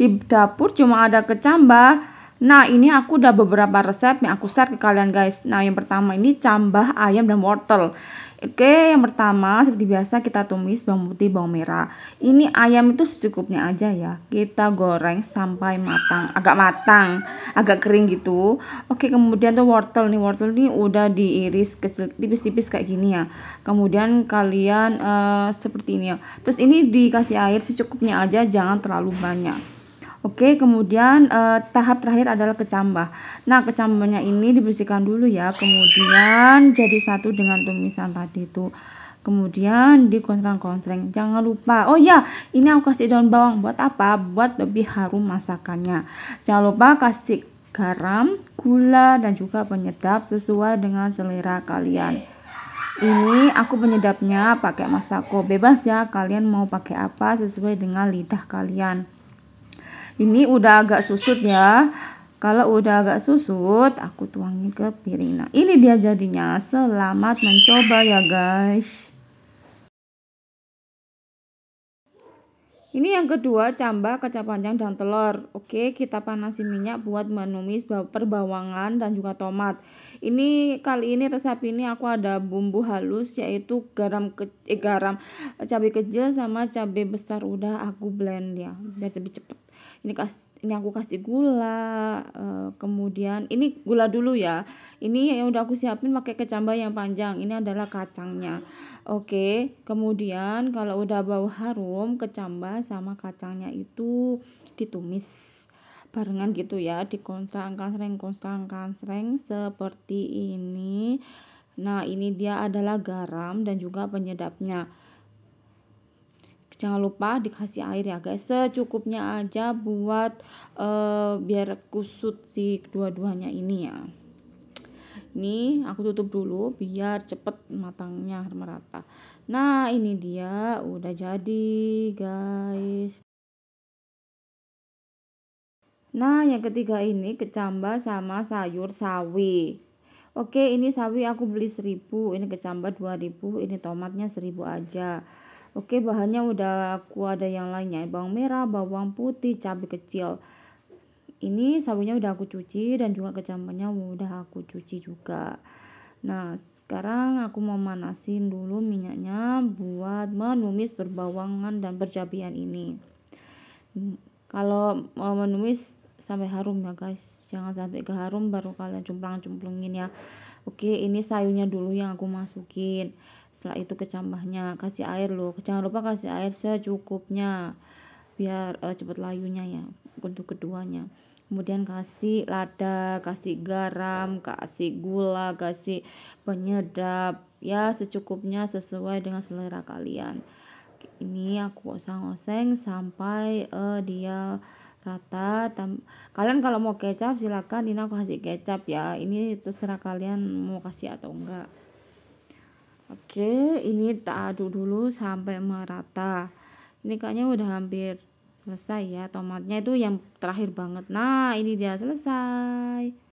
Di dapur cuma ada kecambah. Nah, ini aku udah beberapa resep yang aku share ke kalian guys. Nah, yang pertama ini cambah ayam dan wortel. Oke, yang pertama seperti biasa kita tumis bawang putih, bawang merah. Ini ayam itu secukupnya aja ya. Kita goreng sampai matang, agak matang, agak kering gitu. Oke, kemudian tuh wortel nih. Wortel ini udah diiris kecil tipis-tipis kayak gini ya. Kemudian kalian uh, seperti ini ya. Terus ini dikasih air secukupnya aja, jangan terlalu banyak. Oke, kemudian eh, tahap terakhir adalah kecambah. Nah, kecambahnya ini dibersihkan dulu ya, kemudian jadi satu dengan tumisan tadi itu. Kemudian dikontrang konsreng Jangan lupa. Oh ya, ini aku kasih daun bawang buat apa? Buat lebih harum masakannya. Jangan lupa kasih garam, gula dan juga penyedap sesuai dengan selera kalian ini aku penyedapnya pakai masako bebas ya kalian mau pakai apa sesuai dengan lidah kalian ini udah agak susut ya. Kalau udah agak susut, aku tuangin ke piring. Nah, ini dia jadinya. Selamat mencoba ya, guys. Ini yang kedua, cambah, kacang panjang, dan telur. Oke, kita panasi minyak buat menumis perbawangan dan juga tomat. Ini kali ini resep ini aku ada bumbu halus yaitu garam ke, eh, garam cabai kecil sama cabai besar udah aku blend ya biar lebih cepet ini kas ini aku kasih gula eh, kemudian ini gula dulu ya ini yang udah aku siapin pakai kecambah yang panjang ini adalah kacangnya oke kemudian kalau udah bau harum kecambah sama kacangnya itu ditumis barengan gitu ya dikonsrang kansreng konsrang kansreng seperti ini nah ini dia adalah garam dan juga penyedapnya jangan lupa dikasih air ya guys secukupnya aja buat uh, biar kusut si kedua duanya ini ya ini aku tutup dulu biar cepet matangnya merata nah ini dia udah jadi guys Nah, yang ketiga ini kecambah sama sayur sawi. Oke, ini sawi aku beli seribu ini kecambah 2000, ini tomatnya seribu aja. Oke bahannya udah aku ada yang lainnya bawang merah, bawang putih, cabai kecil. Ini sabunnya udah aku cuci dan juga kecambahnya udah aku cuci juga. Nah sekarang aku mau manasin dulu minyaknya buat menumis berbawangan dan berjabian ini. Hmm, kalau mau menumis sampai harum ya guys jangan sampai harum baru kalian jumplang-jumplungin ya oke ini sayurnya dulu yang aku masukin setelah itu kecambahnya kasih air loh jangan lupa kasih air secukupnya biar uh, cepet layunya ya untuk keduanya kemudian kasih lada, kasih garam, kasih gula, kasih penyedap ya secukupnya sesuai dengan selera kalian. Ini aku oseng-oseng sampai uh, dia rata tam kalian kalau mau kecap silakan ini aku kasih kecap ya ini terserah kalian mau kasih atau enggak oke ini tak aduk dulu sampai merata ini kayaknya udah hampir selesai ya tomatnya itu yang terakhir banget nah ini dia selesai